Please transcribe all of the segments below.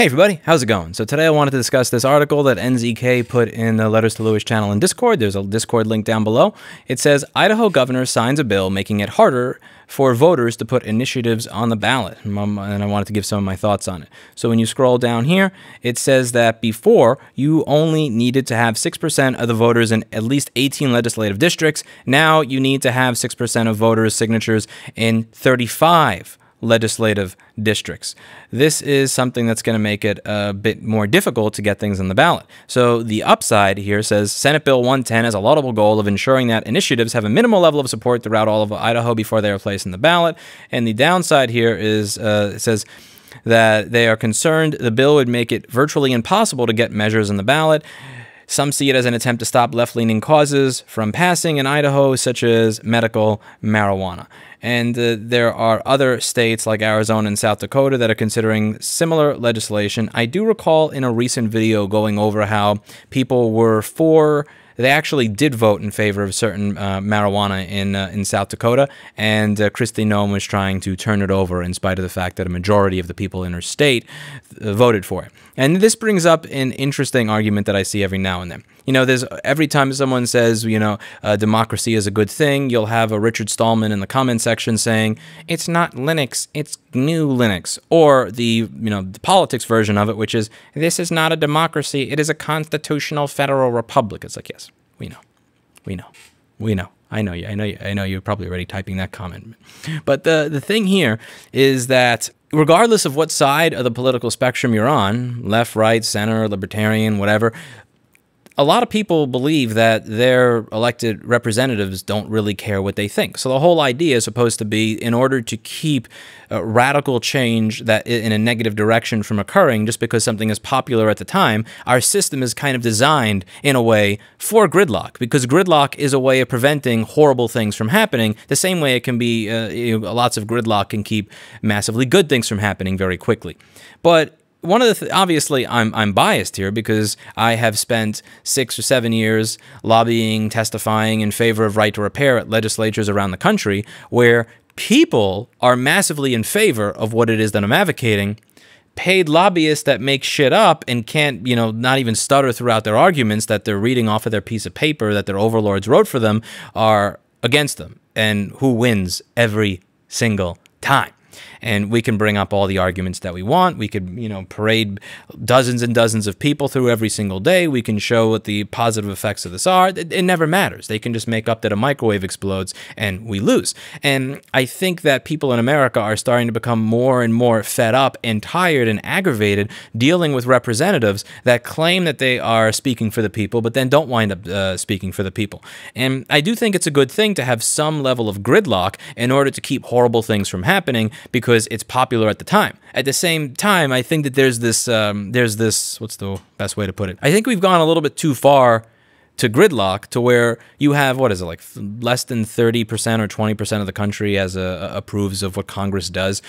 Hey everybody, how's it going? So today I wanted to discuss this article that NZK put in the Letters to Lewis channel in Discord. There's a Discord link down below. It says, Idaho governor signs a bill making it harder for voters to put initiatives on the ballot. And I wanted to give some of my thoughts on it. So when you scroll down here, it says that before you only needed to have 6% of the voters in at least 18 legislative districts. Now you need to have 6% of voters' signatures in 35 legislative districts. This is something that's going to make it a bit more difficult to get things on the ballot. So the upside here says Senate Bill 110 has a laudable goal of ensuring that initiatives have a minimal level of support throughout all of Idaho before they are placed in the ballot. And the downside here is uh, it says that they are concerned the bill would make it virtually impossible to get measures in the ballot some see it as an attempt to stop left leaning causes from passing in Idaho, such as medical marijuana. And uh, there are other states like Arizona and South Dakota that are considering similar legislation. I do recall in a recent video going over how people were for they actually did vote in favor of certain uh, marijuana in uh, in South Dakota, and uh, Kristi Noem was trying to turn it over, in spite of the fact that a majority of the people in her state uh, voted for it. And this brings up an interesting argument that I see every now and then. You know, there's every time someone says, you know, uh, democracy is a good thing, you'll have a Richard Stallman in the comment section saying it's not Linux, it's new Linux, or the you know the politics version of it, which is this is not a democracy, it is a constitutional federal republic. It's like yes, we know. We know. We know. I know you. I know you. I know you're probably already typing that comment. But the the thing here is that regardless of what side of the political spectrum you're on, left, right, center, libertarian, whatever, a lot of people believe that their elected representatives don't really care what they think. So the whole idea is supposed to be in order to keep uh, radical change that in a negative direction from occurring just because something is popular at the time, our system is kind of designed in a way for gridlock because gridlock is a way of preventing horrible things from happening the same way it can be uh, you know, lots of gridlock can keep massively good things from happening very quickly. But one of the th- obviously I'm I'm biased here because I have spent six or seven years lobbying, testifying in favor of right to repair at legislatures around the country where people are massively in favor of what it is that I'm advocating. Paid lobbyists that make shit up and can't, you know, not even stutter throughout their arguments that they're reading off of their piece of paper that their overlords wrote for them are against them. And who wins every single time? and we can bring up all the arguments that we want. We could, you know, parade dozens and dozens of people through every single day. We can show what the positive effects of this are. It, it never matters. They can just make up that a microwave explodes and we lose. And I think that people in America are starting to become more and more fed up and tired and aggravated dealing with representatives that claim that they are speaking for the people, but then don't wind up uh, speaking for the people. And I do think it's a good thing to have some level of gridlock in order to keep horrible things from happening because because it's popular at the time. At the same time, I think that there's this, um, there's this, what's the best way to put it? I think we've gone a little bit too far to gridlock to where you have what is it like less than 30% or 20% of the country as a, a approves of what congress does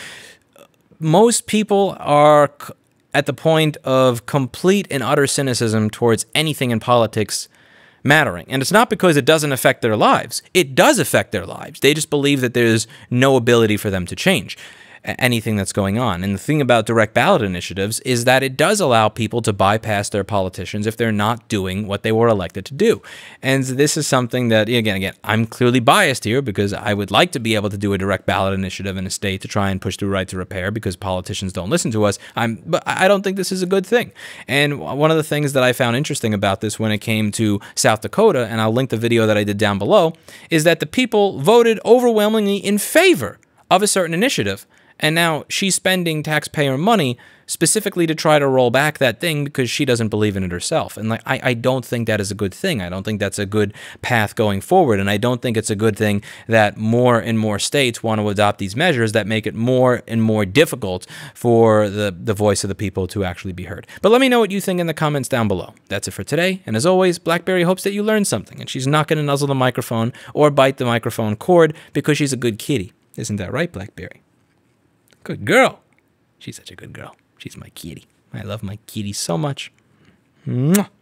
most people are at the point of complete and utter cynicism towards anything in politics mattering and it's not because it doesn't affect their lives it does affect their lives they just believe that there's no ability for them to change anything that's going on. And the thing about direct ballot initiatives is that it does allow people to bypass their politicians if they're not doing what they were elected to do. And this is something that, again, again, I'm clearly biased here because I would like to be able to do a direct ballot initiative in a state to try and push through right to repair because politicians don't listen to us. I'm, but I don't think this is a good thing. And one of the things that I found interesting about this when it came to South Dakota, and I'll link the video that I did down below, is that the people voted overwhelmingly in favor of a certain initiative. And now she's spending taxpayer money specifically to try to roll back that thing because she doesn't believe in it herself. And like I, I don't think that is a good thing. I don't think that's a good path going forward. And I don't think it's a good thing that more and more states want to adopt these measures that make it more and more difficult for the, the voice of the people to actually be heard. But let me know what you think in the comments down below. That's it for today. And as always, BlackBerry hopes that you learned something and she's not going to nuzzle the microphone or bite the microphone cord because she's a good kitty. Isn't that right, BlackBerry? Good girl. She's such a good girl. She's my kitty. I love my kitty so much. Mwah.